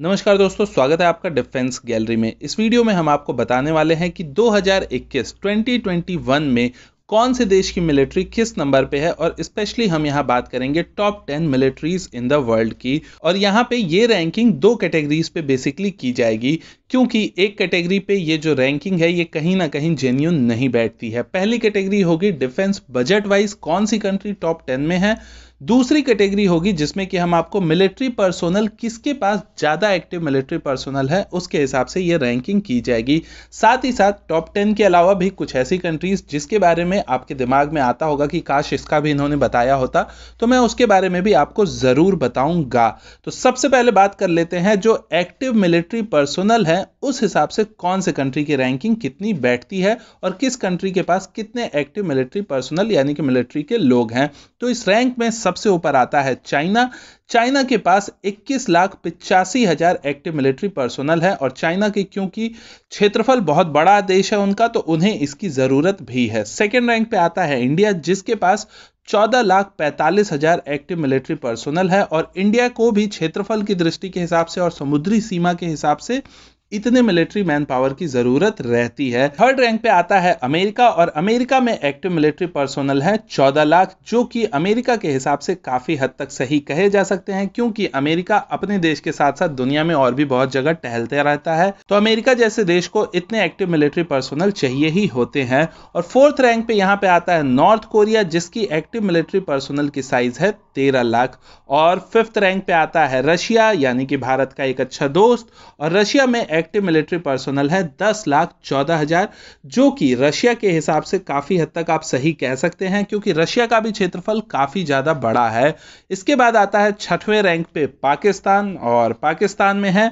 नमस्कार दोस्तों स्वागत है आपका डिफेंस गैलरी में इस वीडियो में हम आपको बताने वाले हैं कि 2021 2021 में कौन से देश की मिलिट्री किस नंबर पे है और स्पेशली हम यहाँ बात करेंगे top ten militaries in the world की और यहाँ पे ये रैंकिंग दो कैटेगरीज पे बेसिकली की जाएगी क्योंकि एक कैटेगरी पे ये जो रैंकिंग है ये कहीं ना कहीं जेन्यून नहीं बैठती है पहली कैटेगरी होगी डिफेंस बजट वाइज कौन सी कंट्री टॉप टेन में है दूसरी कैटेगरी होगी जिसमें कि हम आपको मिलिट्री पर्सोनल किसके पास ज़्यादा एक्टिव मिलिट्री पर्सोनल है उसके हिसाब से ये रैंकिंग की जाएगी साथ ही साथ टॉप टेन के अलावा भी कुछ ऐसी कंट्रीज़ जिसके बारे में आपके दिमाग में आता होगा कि काश इसका भी इन्होंने बताया होता तो मैं उसके बारे में भी आपको ज़रूर बताऊंगा तो सबसे पहले बात कर लेते हैं जो एक्टिव मिलिट्री पर्सोनल है हैं उस हिसाब से कौन से कंट्री की रैंकिंग कितनी बैठती है और किस कंट्री के पास कितने एक्टिव मिलिट्री पर्सनल यानी कि मिलिट्री के लोग हैं तो इस रैंक में सबसे ऊपर आता है चाइना चाइना के पास इक्कीस लाख पिचासी हज़ार एक्टिव मिलिट्री पर्सनल है और चाइना के क्योंकि क्षेत्रफल बहुत बड़ा देश है उनका तो उन्हें इसकी ज़रूरत भी है सेकेंड रैंक पे आता है इंडिया जिसके पास चौदह लाख पैंतालीस हजार एक्टिव मिलिट्री पर्सनल है और इंडिया को भी क्षेत्रफल की दृष्टि के हिसाब से और समुद्री सीमा के हिसाब से इतने मिलिट्री मैन पावर की जरूरत रहती है थर्ड रैंक पे आता है अमेरिका और अमेरिका में एक्टिव मिलिट्री पर्सोनल है चौदह लाख जो कि अमेरिका के हिसाब से काफी हद तक सही कहे जा सकते हैं क्योंकि अमेरिका अपने देश के साथ साथ दुनिया में और भी बहुत जगह टहलते रहता है तो अमेरिका जैसे देश को इतने एक्टिव मिलिट्री पर्सोनल चाहिए ही होते हैं और फोर्थ रैंक पे यहाँ पे आता है नॉर्थ कोरिया जिसकी एक्टिव मिलिट्री पर्सोनल की साइज है तेरह लाख और फिफ्थ रैंक पे आता है रशिया यानी कि भारत का एक अच्छा दोस्त और रशिया में एक्टिव मिलिट्री पर्सनल है दस लाख चौदह हजार जो कि रशिया के हिसाब से काफ़ी हद तक आप सही कह सकते हैं क्योंकि रशिया का भी क्षेत्रफल काफ़ी ज़्यादा बड़ा है इसके बाद आता है छठवें रैंक पे पाकिस्तान और पाकिस्तान में है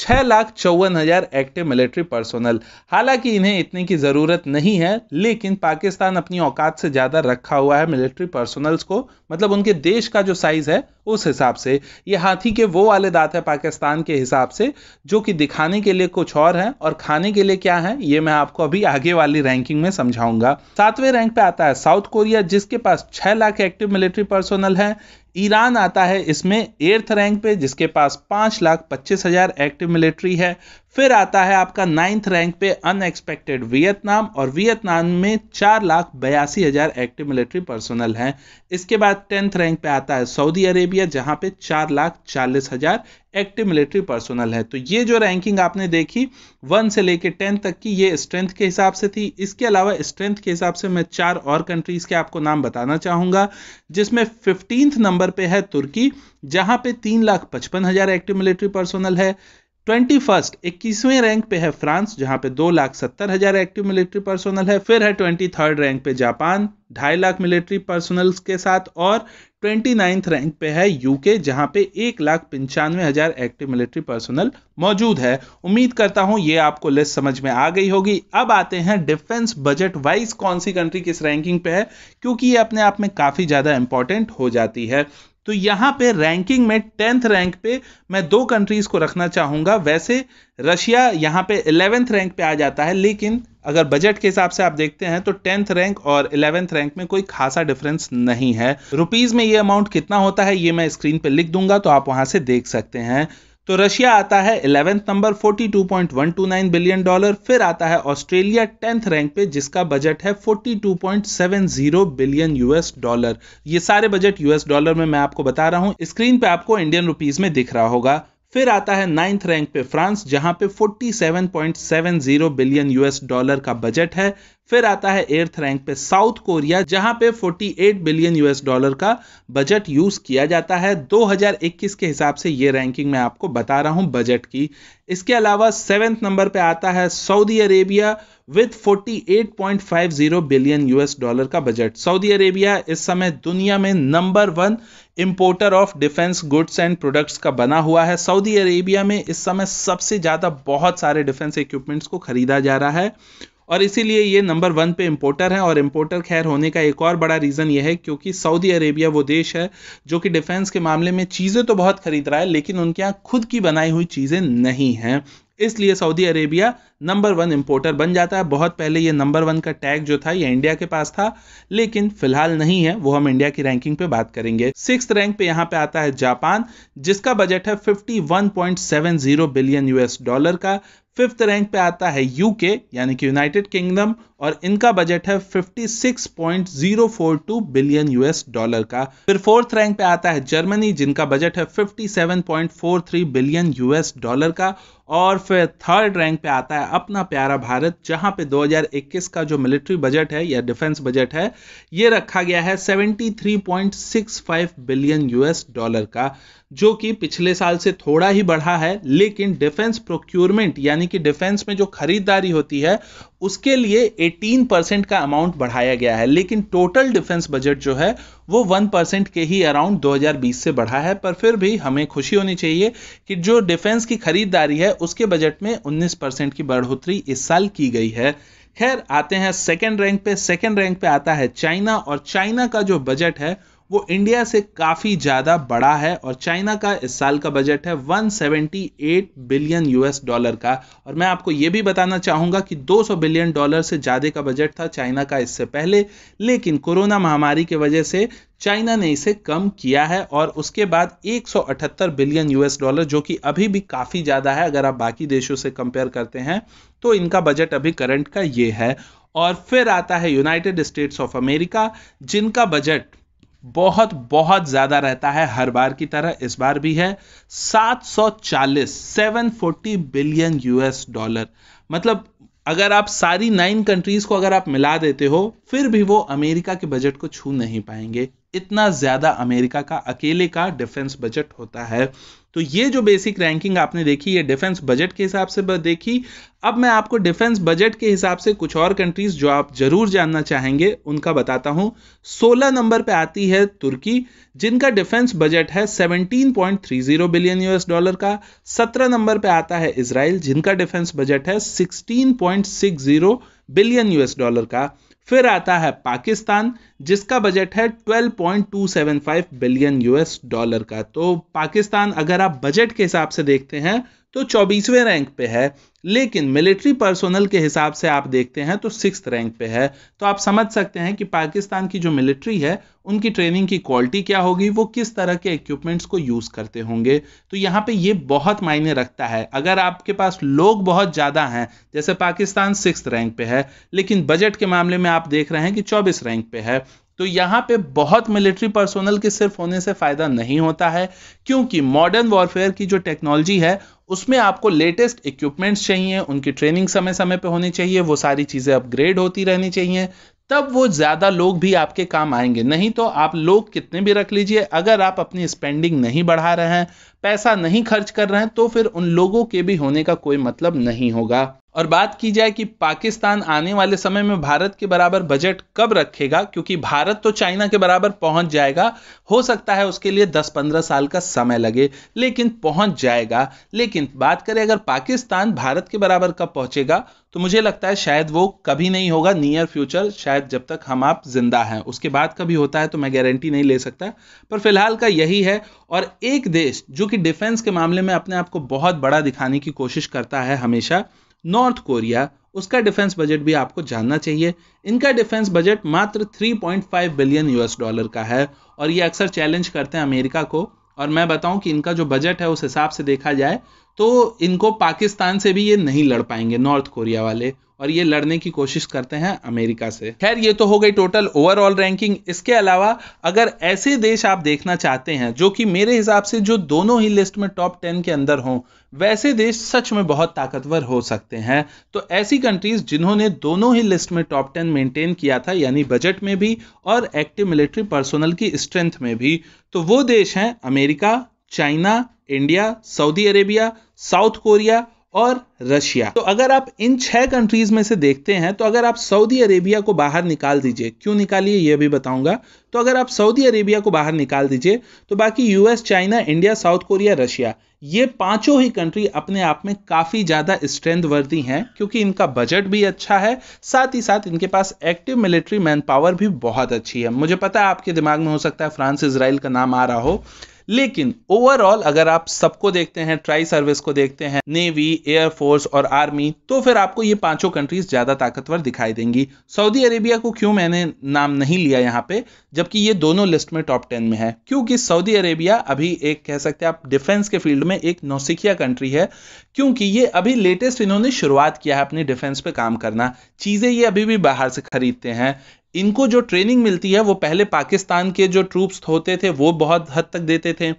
छः लाख चौवन हज़ार एक्टिव मिलिट्री पर्सनल हालांकि इन्हें इतने की ज़रूरत नहीं है लेकिन पाकिस्तान अपनी औकात से ज़्यादा रखा हुआ है मिलिट्री पर्सनल्स को मतलब उनके देश का जो साइज़ है उस हिसाब से ये हाथी के वो वाले दांत है पाकिस्तान के हिसाब से जो कि दिखाने के लिए कुछ और हैं और खाने के लिए क्या है ये मैं आपको अभी आगे वाली रैंकिंग में समझाऊंगा सातवें रैंक पे आता है साउथ कोरिया जिसके पास छह लाख एक्टिव मिलिट्री पर्सोनल है ईरान आता है इसमें एर्थ रैंक पे जिसके पास पाँच लाख पच्चीस हज़ार एक्टिव मिलिट्री है फिर आता है आपका नाइन्थ रैंक पे अनएक्सपेक्टेड वियतनाम और वियतनाम में चार लाख बयासी हज़ार एक्टिव मिलिट्री पर्सनल हैं इसके बाद टेंथ रैंक पे आता है सऊदी अरेबिया जहां पे चार लाख चालीस हज़ार एक्टिव मिलिट्री पर्सनल है तो ये जो रैंकिंग आपने देखी वन से लेके टेंथ तक की ये स्ट्रेंथ के हिसाब से थी इसके अलावा स्ट्रेंथ के हिसाब से मैं चार और कंट्रीज़ के आपको नाम बताना चाहूँगा जिसमें फिफ्टींथ नंबर पे है तुर्की जहाँ पे तीन लाख पचपन हज़ार एक्टिव मिलिट्री पर्सनल है ट्वेंटी फर्स्ट इक्कीसवें रैंक पे है फ्रांस जहां पे दो लाख सत्तर हजार एक्टिव मिलिट्री पर्सनल है फिर है ट्वेंटी थर्ड रैंक पे जापान ढाई लाख मिलिट्री पर्सनल के साथ और ट्वेंटी नाइन्थ रैंक पे है यूके जहां पे एक लाख पंचानवे हजार एक्टिव मिलिट्री पर्सनल मौजूद है उम्मीद करता हूं ये आपको लिस्ट समझ में आ गई होगी अब आते हैं डिफेंस बजट वाइज कौन सी कंट्री किस रैंकिंग पे है क्योंकि ये अपने आप में काफ़ी ज़्यादा इंपॉर्टेंट हो जाती है तो यहाँ पे रैंकिंग में टेंथ रैंक पे मैं दो कंट्रीज को रखना चाहूँगा वैसे रशिया यहाँ पे इलेवेंथ रैंक पे आ जाता है लेकिन अगर बजट के हिसाब से आप देखते हैं तो टेंथ रैंक और इलेवेंथ रैंक में कोई खासा डिफरेंस नहीं है रुपीज़ में ये अमाउंट कितना होता है ये मैं स्क्रीन पे लिख दूंगा तो आप वहाँ से देख सकते हैं तो रशिया आता है इलेवेंथ नंबर 42.129 बिलियन डॉलर फिर आता है ऑस्ट्रेलिया टेंथ रैंक पे जिसका बजट है 42.70 बिलियन यूएस डॉलर ये सारे बजट यूएस डॉलर में मैं आपको बता रहा हूँ स्क्रीन पे आपको इंडियन रुपीज में दिख रहा होगा फिर आता है नाइन्थ रैंक पे फ्रांस जहां पे 47.70 बिलियन यूएस डॉलर का बजट है फिर आता है एर्थ रैंक पे साउथ कोरिया जहां पे 48 बिलियन यूएस डॉलर का बजट यूज किया जाता है 2021 के हिसाब से ये रैंकिंग मैं आपको बता रहा हूं बजट की इसके अलावा सेवेंथ नंबर पे आता है Saudi Arabia with 48.50 billion US dollar का बजट सऊदी अरेबिया इस समय दुनिया में number one importer of defence goods and products का बना हुआ है सऊदी अरेबिया में इस समय सबसे ज़्यादा बहुत सारे डिफेंस इक्विपमेंट्स को ख़रीदा जा रहा है और इसीलिए ये नंबर वन पे इम्पोर्टर है और इम्पोर्टर खैर होने का एक और बड़ा रीज़न ये है क्योंकि सऊदी अरेबिया वो देश है जो कि डिफेंस के मामले में चीज़ें तो बहुत खरीद रहा है लेकिन उनके यहाँ खुद की बनाई हुई चीज़ें नहीं हैं इसलिए Saudi Arabia number one importer बन जाता है बहुत पहले ये नंबर वन का टैग जो था ये इंडिया के पास था लेकिन फिलहाल नहीं है वो हम इंडिया की रैंकिंग पे बात करेंगे सिक्स रैंक पे यहाँ पे आता है जापान जिसका बजट है 51.70 बिलियन यूएस डॉलर का फिफ्थ रैंक पे आता है यूके यानी कि यूनाइटेड किंगडम और इनका बजट है 56.042 बिलियन यूएस डॉलर का फिर फोर्थ रैंक पे आता है जर्मनी जिनका बजट है 57.43 बिलियन यूएस डॉलर का और फिर थर्ड रैंक पे आता है अपना प्यारा भारत जहां पे 2021 का जो मिलिट्री बजट है या डिफेंस बजट है ये रखा गया है 73.65 बिलियन यूएस डॉलर का जो कि पिछले साल से थोड़ा ही बढ़ा है लेकिन डिफेंस प्रोक्योरमेंट यानी कि डिफेंस में जो खरीदारी होती है उसके लिए 18 परसेंट का अमाउंट बढ़ाया गया है लेकिन टोटल डिफेंस बजट जो है वो 1 परसेंट के ही अराउंड 2020 से बढ़ा है पर फिर भी हमें खुशी होनी चाहिए कि जो डिफेंस की खरीदारी है उसके बजट में उन्नीस परसेंट की बढ़ोतरी इस साल की गई है खैर आते हैं सेकेंड रैंक पे सेकेंड रैंक पे आता है चाइना और चाइना का जो बजट है वो इंडिया से काफ़ी ज़्यादा बड़ा है और चाइना का इस साल का बजट है 178 बिलियन यूएस डॉलर का और मैं आपको ये भी बताना चाहूँगा कि 200 बिलियन डॉलर से ज़्यादा का बजट था चाइना का इससे पहले लेकिन कोरोना महामारी की वजह से चाइना ने इसे कम किया है और उसके बाद 178 बिलियन यूएस डॉलर जो कि अभी भी काफ़ी ज़्यादा है अगर आप बाकी देशों से कंपेयर करते हैं तो इनका बजट अभी करंट का ये है और फिर आता है यूनाइटेड स्टेट्स ऑफ अमेरिका जिनका बजट बहुत बहुत ज़्यादा रहता है हर बार की तरह इस बार भी है 740 740 बिलियन यूएस डॉलर मतलब अगर आप सारी नाइन कंट्रीज़ को अगर आप मिला देते हो फिर भी वो अमेरिका के बजट को छू नहीं पाएंगे इतना ज़्यादा अमेरिका का अकेले का डिफेंस बजट होता है तो ये जो बेसिक रैंकिंग आपने देखी ये डिफेंस बजट के हिसाब से देखी अब मैं आपको डिफेंस बजट के हिसाब से कुछ और कंट्रीज़ जो आप ज़रूर जानना चाहेंगे उनका बताता हूँ सोलह नंबर पे आती है तुर्की जिनका डिफेंस बजट है 17.30 बिलियन यूएस डॉलर का सत्रह नंबर पे आता है इसराइल जिनका डिफेंस बजट है सिक्सटीन बिलियन यूएस डॉलर का फिर आता है पाकिस्तान जिसका बजट है 12.275 बिलियन यूएस डॉलर का तो पाकिस्तान अगर आप बजट के हिसाब से देखते हैं तो चौबीसवें रैंक पे है लेकिन मिलिट्री पर्सोनल के हिसाब से आप देखते हैं तो सिक्स रैंक पे है तो आप समझ सकते हैं कि पाकिस्तान की जो मिलिट्री है उनकी ट्रेनिंग की क्वालिटी क्या होगी वो किस तरह के इक्विपमेंट्स को यूज़ करते होंगे तो यहाँ पे ये बहुत मायने रखता है अगर आपके पास लोग बहुत ज़्यादा हैं जैसे पाकिस्तान सिक्स रैंक पे है लेकिन बजट के मामले में आप देख रहे हैं कि चौबीस रैंक पे है तो यहाँ पे बहुत मिलिट्री पर्सोनल के सिर्फ होने से फ़ायदा नहीं होता है क्योंकि मॉडर्न वॉरफेयर की जो टेक्नोलॉजी है उसमें आपको लेटेस्ट इक्विपमेंट्स चाहिए उनकी ट्रेनिंग समय समय पे होनी चाहिए वो सारी चीज़ें अपग्रेड होती रहनी चाहिए तब वो ज़्यादा लोग भी आपके काम आएंगे नहीं तो आप लोग कितने भी रख लीजिए अगर आप अपनी स्पेंडिंग नहीं बढ़ा रहे हैं पैसा नहीं खर्च कर रहे हैं तो फिर उन लोगों के भी होने का कोई मतलब नहीं होगा और बात की जाए कि पाकिस्तान आने वाले समय में भारत के बराबर बजट कब रखेगा क्योंकि भारत तो चाइना के बराबर पहुंच जाएगा हो सकता है उसके लिए 10-15 साल का समय लगे लेकिन पहुंच जाएगा लेकिन बात करें अगर पाकिस्तान भारत के बराबर कब पहुंचेगा तो मुझे लगता है शायद वो कभी नहीं होगा नियर फ्यूचर शायद जब तक हम आप जिंदा हैं उसके बाद कभी होता है तो मैं गारंटी नहीं ले सकता पर फिलहाल का यही है और एक देश जो कि डिफेंस के मामले में अपने आप को बहुत बड़ा दिखाने की कोशिश करता है हमेशा नॉर्थ कोरिया उसका डिफेंस बजट भी आपको जानना चाहिए इनका डिफेंस बजट मात्र 3.5 बिलियन यूएस डॉलर का है और ये अक्सर चैलेंज करते हैं अमेरिका को और मैं बताऊं कि इनका जो बजट है उस हिसाब से देखा जाए तो इनको पाकिस्तान से भी ये नहीं लड़ पाएंगे नॉर्थ कोरिया वाले और ये लड़ने की कोशिश करते हैं अमेरिका से खैर ये तो हो गई टोटल ओवरऑल रैंकिंग इसके अलावा अगर ऐसे देश आप देखना चाहते हैं जो कि मेरे हिसाब से जो दोनों ही लिस्ट में टॉप टेन के अंदर हों वैसे देश सच में बहुत ताकतवर हो सकते हैं तो ऐसी कंट्रीज जिन्होंने दोनों ही लिस्ट में टॉप टेन मेंटेन किया था यानी बजट में भी और एक्टिव मिलिट्री पर्सोनल की स्ट्रेंथ में भी तो वो देश हैं America China India Saudi Arabia South Korea और रशिया तो अगर आप इन छह कंट्रीज में से देखते हैं तो अगर आप सऊदी अरेबिया को बाहर निकाल दीजिए क्यों निकालिए यह भी बताऊंगा तो अगर आप सऊदी अरेबिया को बाहर निकाल दीजिए तो बाकी US China India South Korea Russia ये पांचों ही कंट्री अपने आप में काफ़ी ज़्यादा स्ट्रेंथ वर्दी हैं क्योंकि इनका बजट भी अच्छा है साथ ही साथ इनके पास एक्टिव मिलिट्री मैन पावर भी बहुत अच्छी है मुझे पता है आपके दिमाग में हो सकता है फ्रांस इसराइल का नाम आ रहा हो लेकिन ओवरऑल अगर आप सबको देखते हैं ट्राई सर्विस को देखते हैं नेवी एयरफोर्स और आर्मी तो फिर आपको ये पांचों कंट्रीज ज्यादा ताकतवर दिखाई देंगी सऊदी अरेबिया को क्यों मैंने नाम नहीं लिया यहाँ पे जबकि ये दोनों लिस्ट में टॉप टेन में है क्योंकि सऊदी अरेबिया अभी एक कह सकते हैं आप डिफेंस के फील्ड में एक नौसिखिया कंट्री है क्योंकि ये अभी लेटेस्ट इन्होंने शुरुआत किया है अपने डिफेंस पे काम करना चीजें ये अभी भी बाहर से खरीदते हैं इनको जो ट्रेनिंग मिलती है वो पहले पाकिस्तान के जो ट्रूप्स होते थे वो बहुत हद तक देते थे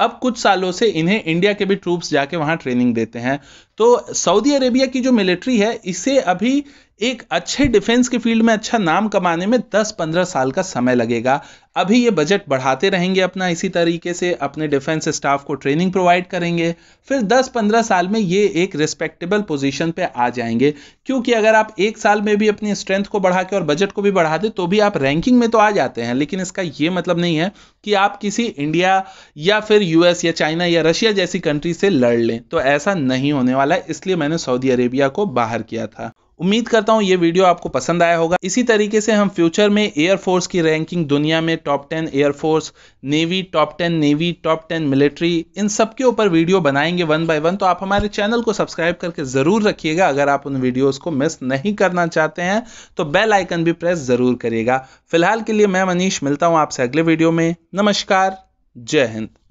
अब कुछ सालों से इन्हें इंडिया के भी ट्रूप्स जाके वहाँ ट्रेनिंग देते हैं तो सऊदी अरेबिया की जो मिलिट्री है इसे अभी एक अच्छे डिफेंस के फील्ड में अच्छा नाम कमाने में 10-15 साल का समय लगेगा अभी ये बजट बढ़ाते रहेंगे अपना इसी तरीके से अपने डिफेंस स्टाफ को ट्रेनिंग प्रोवाइड करेंगे फिर 10-15 साल में ये एक रिस्पेक्टेबल पोजीशन पे आ जाएंगे क्योंकि अगर आप एक साल में भी अपनी स्ट्रेंथ को बढ़ा के और बजट को भी बढ़ा दें तो भी आप रैंकिंग में तो आ जाते हैं लेकिन इसका ये मतलब नहीं है कि आप किसी इंडिया या फिर यूएस या चाइना या रशिया जैसी कंट्री से लड़ लें तो ऐसा नहीं होने वाला इसलिए मैंने सऊदी अरेबिया को बाहर किया था उम्मीद करता हूँ ये वीडियो आपको पसंद आया होगा इसी तरीके से हम फ्यूचर में एयरफोर्स की रैंकिंग दुनिया में top ten air force navy top ten navy top ten military इन सब के ऊपर वीडियो बनाएंगे वन बाय वन तो आप हमारे चैनल को सब्सक्राइब करके ज़रूर रखिएगा अगर आप उन वीडियोज़ को मिस नहीं करना चाहते हैं तो बेल आइकन भी प्रेस ज़रूर करिएगा फिलहाल के लिए मैं मनीष मिलता हूँ आपसे अगले वीडियो में नमस्कार जय हिंद